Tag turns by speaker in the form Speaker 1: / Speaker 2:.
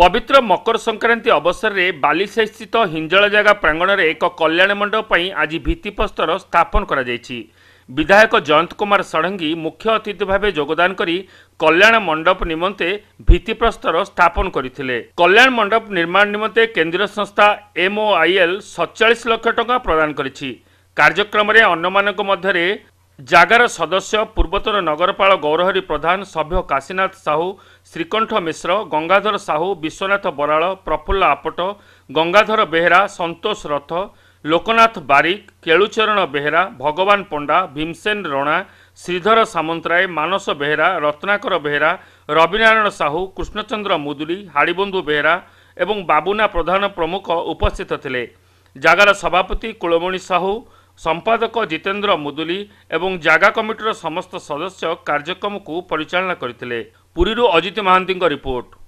Speaker 1: ପବିତ୍ର ମକର ସଂକ୍ରାନ୍ତି ଅବସରରେ ବାଲିସାହିସ୍ଥିତ ହିଞ୍ଜଳ ଜାଗା ପ୍ରାଙ୍ଗଣରେ ଏକ କଲ୍ୟାଣ ମଣ୍ଡପ ପାଇଁ ଆଜି ଭିତ୍ତିପ୍ରସ୍ତର ସ୍ଥାପନ କରାଯାଇଛି ବିଧାୟକ ଜୟନ୍ତ କୁମାର ଷଡ଼ଙ୍ଗୀ ମୁଖ୍ୟ ଅତିଥି ଭାବେ ଯୋଗଦାନ କରି କଲ୍ୟାଣ ମଣ୍ଡପ ନିମନ୍ତେ ଭିତ୍ତିପ୍ରସ୍ତର ସ୍ଥାପନ କରିଥିଲେ କଲ୍ୟାଣ ମଣ୍ଡପ ନିର୍ମାଣ ନିମନ୍ତେ କେନ୍ଦ୍ରୀୟ ସଂସ୍ଥା ଏମ୍ଓଆଇଏଲ୍ ସତଚାଳିଶ ଲକ୍ଷ ଟଙ୍କା ପ୍ରଦାନ କରିଛି କାର୍ଯ୍ୟକ୍ରମରେ ଅନ୍ୟମାନଙ୍କ ମଧ୍ୟରେ ଜାଗାର ସଦସ୍ୟ ପୂର୍ବତନ ନଗରପାଳ ଗୌରହରି ପ୍ରଧାନ ସଭ୍ୟ କାଶୀନାଥ ସାହୁ ଶ୍ରୀକଣ୍ଠ ମିଶ୍ର ଗଙ୍ଗାଧର ସାହୁ ବିଶ୍ୱନାଥ ବରାଳ ପ୍ରଫୁଲ୍ଲ ଆପଟ ଗଙ୍ଗାଧର ବେହେରା ସନ୍ତୋଷ ରଥ ଲୋକନାଥ ବାରିକ କେଳୁଚରଣ ବେହେରା ଭଗବାନ ପଣ୍ଡା ଭୀମସେନ ରଣା ଶ୍ରୀଧର ସାମନ୍ତରାୟ ମାନସ ବେହେରା ରତ୍ନାକର ବେହେରା ରବିନାରାୟଣ ସାହୁ କୃଷ୍ଣଚନ୍ଦ୍ର ମୁଦୁଲି ହାଡ଼ିବନ୍ଧୁ ବେହେରା ଏବଂ ବାବୁନା ପ୍ରଧାନ ପ୍ରମୁଖ ଉପସ୍ଥିତ ଥିଲେ ଜାଗାର ସଭାପତି କୁଳମଣି ସାହୁ ସମ୍ପାଦକ ଜିତେନ୍ଦ୍ର ମୁଦୁଲି ଏବଂ ଜାଗା କମିଟିର ସମସ୍ତ ସଦସ୍ୟ କାର୍ଯ୍ୟକ୍ରମକୁ ପରିଚାଳନା କରିଥିଲେ ପୁରୀରୁ ଅଜିତ ମହାନ୍ତିଙ୍କ ରିପୋର୍ଟ